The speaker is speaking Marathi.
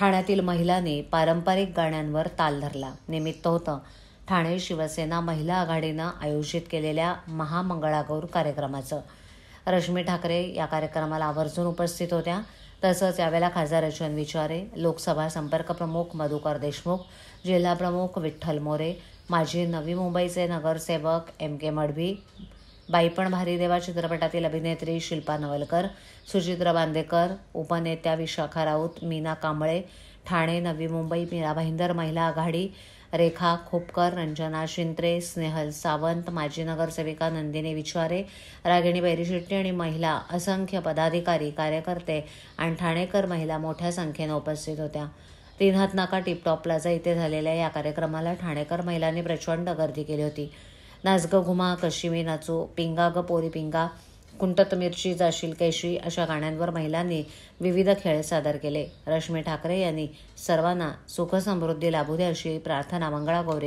ठाण्यातील महिलांनी पारंपरिक गाण्यांवर ताल धरला निमित्त होतं ठाणे शिवसेना महिला आघाडीनं आयोजित केलेल्या महामंगळागौर कार्यक्रमाचं रश्मी ठाकरे या कार्यक्रमाला आवर्जून उपस्थित होत्या तसंच यावेळेला खासदार यशवंत विचारे लोकसभा संपर्क प्रमुख मधुकर देशमुख जिल्हा प्रमुख विठ्ठल मोरे माजी नवी मुंबईचे नगरसेवक एम के मडवी बाई पण भारी देवा चित्रपटातील अभिनेत्री शिल्पा नवलकर सुचित्रा बांदेकर उपनेत्या विशाखा राऊत मीना कांबळे ठाणे नवी मुंबई मीरा भाईंदर महिला आघाडी रेखा खोपकर रंजना शिंत्रे स्नेहल सावंत माजी नगरसेविका नंदिनी विचारे रागिणी बैरीशेट्टी आणि महिला असंख्य पदाधिकारी कार्यकर्ते आणि ठाणेकर महिला मोठ्या संख्येनं उपस्थित होत्या तीन नाका टिपटॉप प्लाझा इथे झालेल्या या कार्यक्रमाला ठाणेकर महिलांनी प्रचंड गर्दी केली होती नाजग घुमा कशी नाचू पिंगा ग पोरी पिंगा कुंटत मिरची जाशील कैशी अशा गाण्यांवर महिलांनी विविध खेळ सादर केले रश्मी ठाकरे यांनी सर्वांना सुखसमृद्धी लाभू द्या अशी प्रार्थना मंगळागौरी